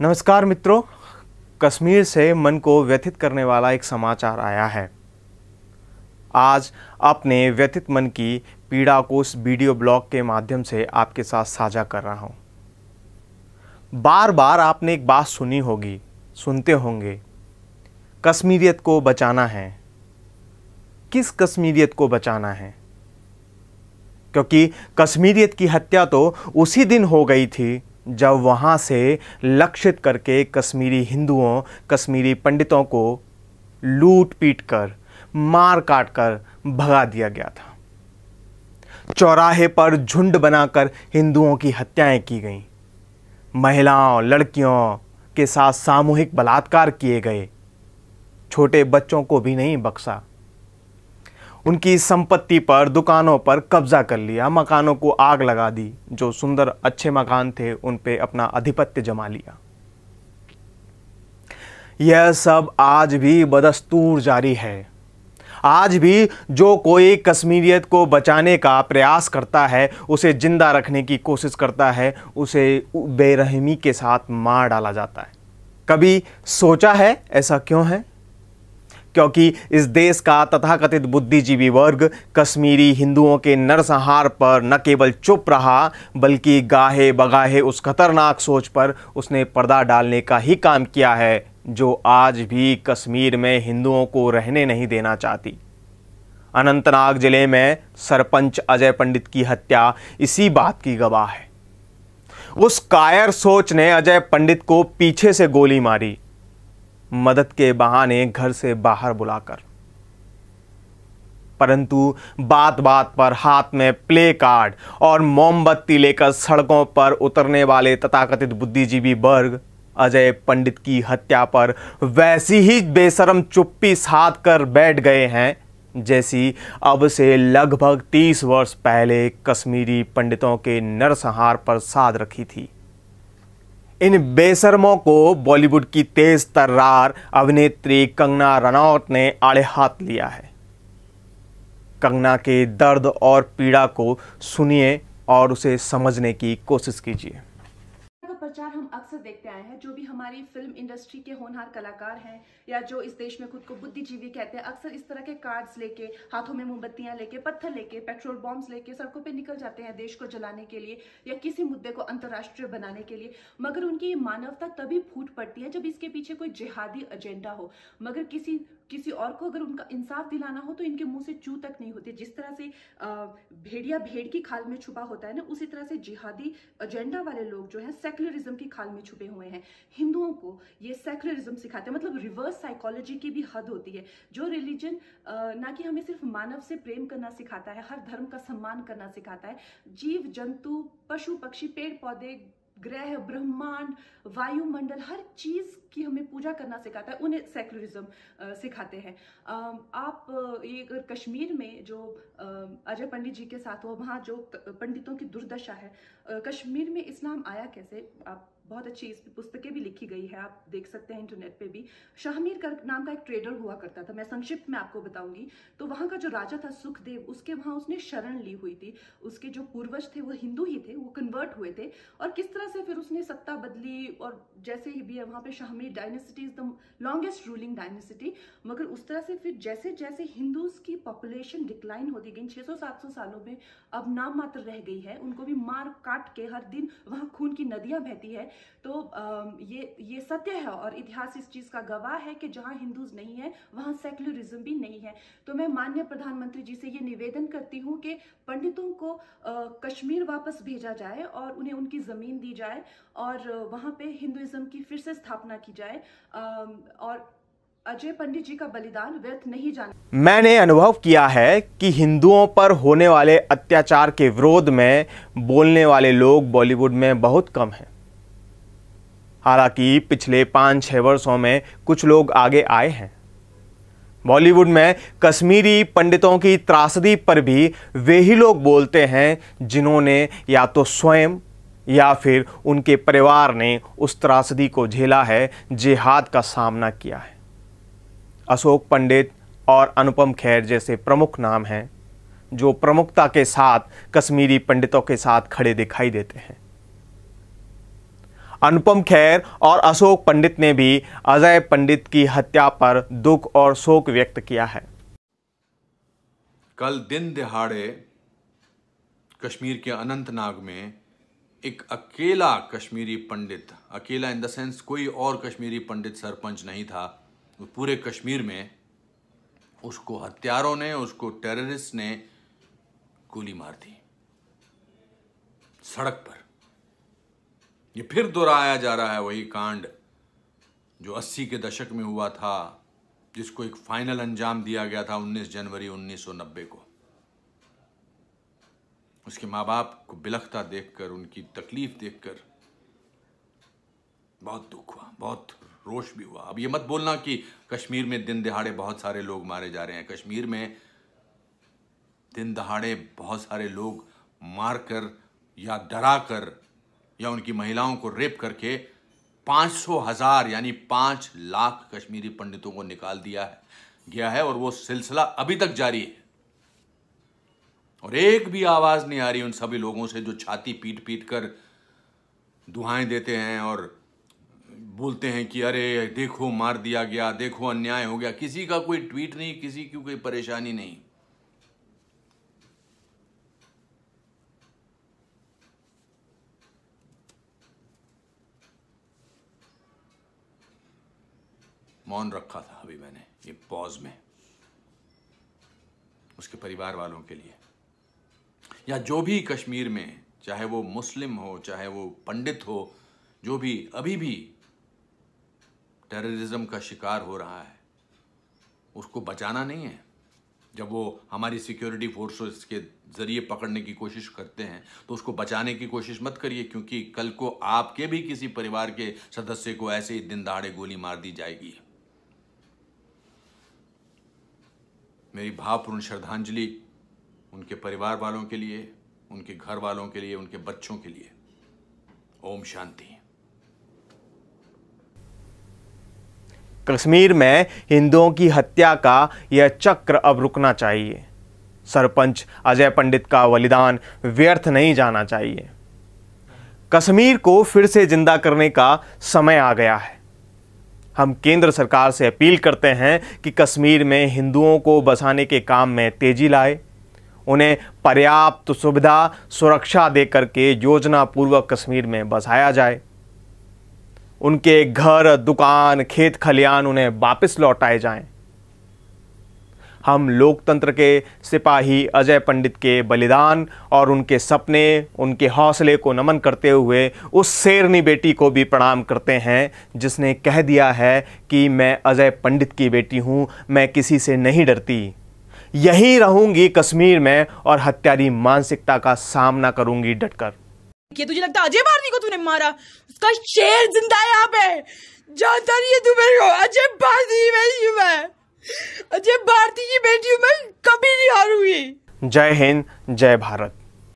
नमस्कार मित्रों कश्मीर से मन को व्यथित करने वाला एक समाचार आया है आज अपने व्यथित मन की पीड़ा को इस वीडियो ब्लॉग के माध्यम से आपके साथ साझा कर रहा हूं बार बार आपने एक बात सुनी होगी सुनते होंगे कश्मीरियत को बचाना है किस कश्मीरियत को बचाना है क्योंकि कश्मीरियत की हत्या तो उसी दिन हो गई थी जब वहाँ से लक्षित करके कश्मीरी हिंदुओं कश्मीरी पंडितों को लूट पीट कर मार काट कर भगा दिया गया था चौराहे पर झुंड बनाकर हिंदुओं की हत्याएं की गईं महिलाओं लड़कियों के साथ सामूहिक बलात्कार किए गए छोटे बच्चों को भी नहीं बख्शा उनकी संपत्ति पर दुकानों पर कब्जा कर लिया मकानों को आग लगा दी जो सुंदर अच्छे मकान थे उन पे अपना आधिपत्य जमा लिया यह सब आज भी बदस्तूर जारी है आज भी जो कोई कश्मीरियत को बचाने का प्रयास करता है उसे ज़िंदा रखने की कोशिश करता है उसे बेरहमी के साथ मार डाला जाता है कभी सोचा है ऐसा क्यों है क्योंकि इस देश का तथाकथित बुद्धिजीवी वर्ग कश्मीरी हिंदुओं के नरसंहार पर न केवल चुप रहा बल्कि गाहे बगाहे उस खतरनाक सोच पर उसने पर्दा डालने का ही काम किया है जो आज भी कश्मीर में हिंदुओं को रहने नहीं देना चाहती अनंतनाग जिले में सरपंच अजय पंडित की हत्या इसी बात की गवाह है उस कायर सोच ने अजय पंडित को पीछे से गोली मारी मदद के बहाने घर से बाहर बुलाकर परंतु बात बात पर हाथ में प्ले कार्ड और मोमबत्ती लेकर सड़कों पर उतरने वाले तथाकथित बुद्धिजीवी वर्ग अजय पंडित की हत्या पर वैसी ही बेशरम चुप्पी साध कर बैठ गए हैं जैसी अब से लगभग तीस वर्ष पहले कश्मीरी पंडितों के नरसंहार पर साध रखी थी इन बेसरमों को बॉलीवुड की तेज तर्रार अभिनेत्री कंगना रनौत ने आड़े हाथ लिया है कंगना के दर्द और पीड़ा को सुनिए और उसे समझने की कोशिश कीजिए हम अक्सर देखते आए हैं जो भी हमारी फिल्म इंडस्ट्री के होनहार कलाकार हैं या जो इस देश में खुद को बुद्धिजीवी कहते हैं अक्सर इस तरह के कार्ड्स लेके हाथों में मोमबत्तियां लेके पत्थर लेके पेट्रोल बॉम्ब्स लेके सड़कों पे निकल जाते हैं देश को जलाने के लिए या किसी मुद्दे को अंतर्राष्ट्रीय बनाने के लिए मगर उनकी मानवता तभी फूट पड़ती है जब इसके पीछे कोई जिहादी एजेंडा हो मगर किसी किसी और को अगर उनका इंसाफ दिलाना हो तो इनके मुंह से चू तक नहीं होती जिस तरह से भेड़िया भेड़ की खाल में छुपा होता है ना उसी तरह से जिहादी एजेंडा वाले लोग जो है सेक्युलरिज्म के की खाल में छुपे हुए हैं हिंदुओं को ये सेक्युलरिज्म सिखाते हैं मतलब रिवर्स साइकोलॉजी की भी हद होती है जो रिलीजन ना कि हमें सिर्फ मानव से प्रेम करना सिखाता है हर धर्म का सम्मान करना सिखाता है जीव जंतु पशु पक्षी पेड़ पौधे ग्रह ब्रह्मांड वायुमंडल हर चीज की हमें पूजा करना सिखाता है उन्हें सेक्युलरिज्म सिखाते हैं आप ये अगर कश्मीर में जो अजय पंडित जी के साथ हुआ वहाँ जो पंडितों की दुर्दशा है कश्मीर में इस्लाम आया कैसे आप बहुत अच्छी इस पुस्तकें भी लिखी गई है आप देख सकते हैं इंटरनेट पे भी शाहमीर का नाम का एक ट्रेडर हुआ करता था मैं संक्षिप्त में आपको बताऊंगी तो वहाँ का जो राजा था सुखदेव उसके वहाँ उसने शरण ली हुई थी उसके जो पूर्वज थे वो हिंदू ही थे वो कन्वर्ट हुए थे और किस तरह से फिर उसने सत्ता बदली और जैसे ही भी है वहाँ पर Shahmir dynasty is the longest ruling dynasty मगर उस तरह से फिर जैसे जैसे हिंदूज की पॉपुलेशन डिक्लाइन होती गई छः सौ सालों में अब नाम मात्र रह गई है उनको भी मार काट के हर दिन वहाँ खून की नदियाँ बहती है तो ये ये सत्य है और इतिहास इस चीज़ का गवाह है कि जहाँ हिंदूज नहीं है वहाँ सेक्युलरिज्म भी नहीं है तो मैं माननीय प्रधानमंत्री जी से ये निवेदन करती हूँ कि पंडितों को कश्मीर वापस भेजा जाए और उन्हें उनकी ज़मीन दी जाए और वहाँ पे हिंदुज़म की फिर से स्थापना की जाए और अजय पंडित जी का बलिदान व्यर्थ नहीं जाना मैंने अनुभव किया है कि हिंदुओं पर होने वाले अत्याचार के विरोध में बोलने वाले लोग बॉलीवुड में बहुत कम हैं हालांकि पिछले पाँच छः वर्षों में कुछ लोग आगे आए हैं बॉलीवुड में कश्मीरी पंडितों की त्रासदी पर भी वे ही लोग बोलते हैं जिन्होंने या तो स्वयं या फिर उनके परिवार ने उस त्रासदी को झेला है जिहाद का सामना किया है अशोक पंडित और अनुपम खैर जैसे प्रमुख नाम हैं जो प्रमुखता के साथ कश्मीरी पंडितों के साथ खड़े दिखाई देते हैं अनुपम खैर और अशोक पंडित ने भी अजय पंडित की हत्या पर दुख और शोक व्यक्त किया है कल दिन दिहाड़े कश्मीर के अनंतनाग में एक अकेला कश्मीरी पंडित अकेला इन द सेंस कोई और कश्मीरी पंडित सरपंच नहीं था पूरे कश्मीर में उसको हत्यारों ने उसको टेररिस्ट ने गोली मार दी सड़क पर ये फिर दोहराया जा रहा है वही कांड जो 80 के दशक में हुआ था जिसको एक फाइनल अंजाम दिया गया था 19 जनवरी 1990 को उसके माँ बाप को बिलखता देखकर उनकी तकलीफ देखकर बहुत दुख हुआ बहुत रोष भी हुआ अब ये मत बोलना कि कश्मीर में दिन दिहाड़े बहुत सारे लोग मारे जा रहे हैं कश्मीर में दिन दहाड़े बहुत सारे लोग मारकर या डरा कर या उनकी महिलाओं को रेप करके पाँच सौ हजार यानी पाँच लाख कश्मीरी पंडितों को निकाल दिया है गया है और वो सिलसिला अभी तक जारी है और एक भी आवाज नहीं आ रही उन सभी लोगों से जो छाती पीट पीट कर दुहाएं देते हैं और बोलते हैं कि अरे देखो मार दिया गया देखो अन्याय हो गया किसी का कोई ट्वीट नहीं किसी की कोई परेशानी नहीं मौन रखा था अभी मैंने ये पॉज में उसके परिवार वालों के लिए या जो भी कश्मीर में चाहे वो मुस्लिम हो चाहे वो पंडित हो जो भी अभी भी टेररिज्म का शिकार हो रहा है उसको बचाना नहीं है जब वो हमारी सिक्योरिटी फोर्सेस के ज़रिए पकड़ने की कोशिश करते हैं तो उसको बचाने की कोशिश मत करिए क्योंकि कल को आपके भी किसी परिवार के सदस्य को ऐसे ही दिन दहाड़े गोली मार दी जाएगी मेरी भावपूर्ण श्रद्धांजलि उनके परिवार वालों के लिए उनके घर वालों के लिए उनके बच्चों के लिए ओम शांति कश्मीर में हिंदुओं की हत्या का यह चक्र अब रुकना चाहिए सरपंच अजय पंडित का बलिदान व्यर्थ नहीं जाना चाहिए कश्मीर को फिर से जिंदा करने का समय आ गया है हम केंद्र सरकार से अपील करते हैं कि कश्मीर में हिंदुओं को बसाने के काम में तेजी लाए उन्हें पर्याप्त सुविधा सुरक्षा दे करके योजनापूर्वक कश्मीर में बसाया जाए उनके घर दुकान खेत खलियान उन्हें वापस लौटाए जाएं हम लोकतंत्र के सिपाही अजय पंडित के बलिदान और उनके सपने उनके हौसले को नमन करते हुए उस शेरनी बेटी को भी प्रणाम करते हैं जिसने कह दिया है कि मैं अजय पंडित की बेटी हूँ मैं किसी से नहीं डरती यहीं रहूंगी कश्मीर में और हत्यारी मानसिकता का सामना करूंगी डटकर ये तुझे लगता अजय भारती को तूने मारा उसका शेर जिंदा है यहाँ पे जानता नहीं है तू मेरे को अजय भारती मेरी मैं अजय भारती बेटियों में कभी नहीं हार हुई जय हिंद जय भारत